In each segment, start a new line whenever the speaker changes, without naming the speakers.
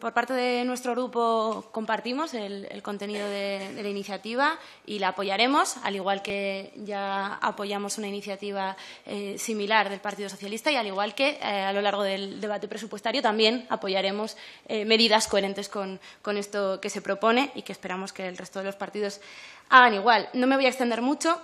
Por parte de nuestro grupo compartimos el, contenido de, la iniciativa y la apoyaremos, al igual que ya apoyamos una iniciativa eh, similar del Partido Socialista y al igual que eh, a lo largo del debate presupuestario también apoyaremos eh, medidas coherentes con esto que se propone y que esperamos que el resto de los partidos hagan igual. No me voy a extender mucho.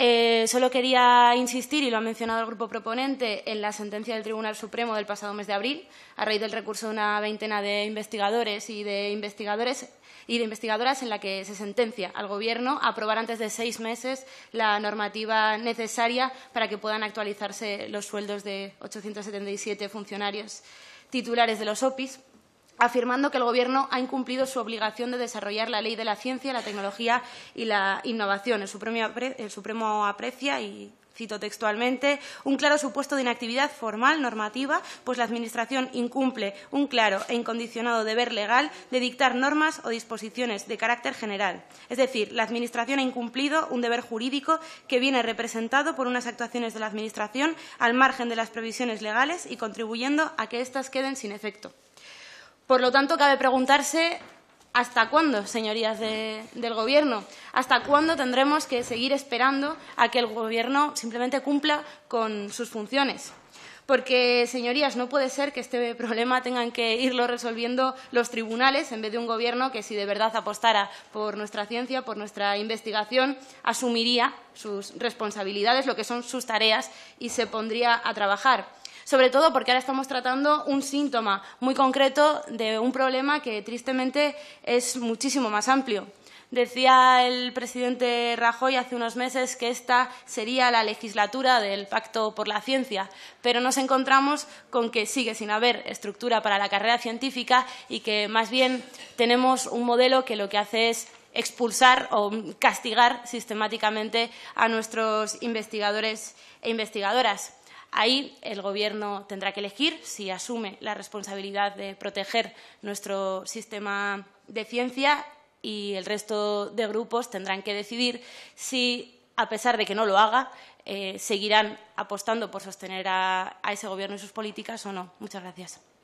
Eh, solo quería insistir, y lo ha mencionado el grupo proponente, en la sentencia del Tribunal Supremo del pasado mes de abril, a raíz del recurso de una veintena de investigadores y de investigadores y de investigadoras en la que se sentencia al Gobierno a aprobar antes de seis meses la normativa necesaria para que puedan actualizarse los sueldos de 877 funcionarios titulares de los OPIs afirmando que el Gobierno ha incumplido su obligación de desarrollar la ley de la ciencia, la tecnología y la innovación. El Supremo, aprecia y cito textualmente, un claro supuesto de inactividad formal normativa, pues la Administración incumple un claro e incondicionado deber legal de dictar normas o disposiciones de carácter general. Es decir, la Administración ha incumplido un deber jurídico que viene representado por unas actuaciones de la Administración al margen de las previsiones legales y contribuyendo a que éstas queden sin efecto. Por lo tanto, cabe preguntarse hasta cuándo, señorías del Gobierno, hasta cuándo tendremos que seguir esperando a que el Gobierno simplemente cumpla con sus funciones. Porque, señorías, no puede ser que este problema tengan que irlo resolviendo los tribunales en vez de un gobierno que, si de verdad apostara por nuestra ciencia, por nuestra investigación, asumiría sus responsabilidades, lo que son sus tareas, y se pondría a trabajar sobre todo porque ahora estamos tratando un síntoma muy concreto de un problema que tristemente es muchísimo más amplio. Decía el presidente Rajoy hace unos meses que esta sería la legislatura del Pacto por la Ciencia, pero nos encontramos con que sigue sin haber estructura para la carrera científica y que más bien tenemos un modelo que lo que hace es expulsar o castigar sistemáticamente a nuestros investigadores e investigadoras. Ahí el Gobierno tendrá que elegir si asume la responsabilidad de proteger nuestro sistema de ciencia y el resto de grupos tendrán que decidir si, a pesar de que no lo haga, eh, seguirán apostando por sostener a ese Gobierno y sus políticas o no. Muchas gracias.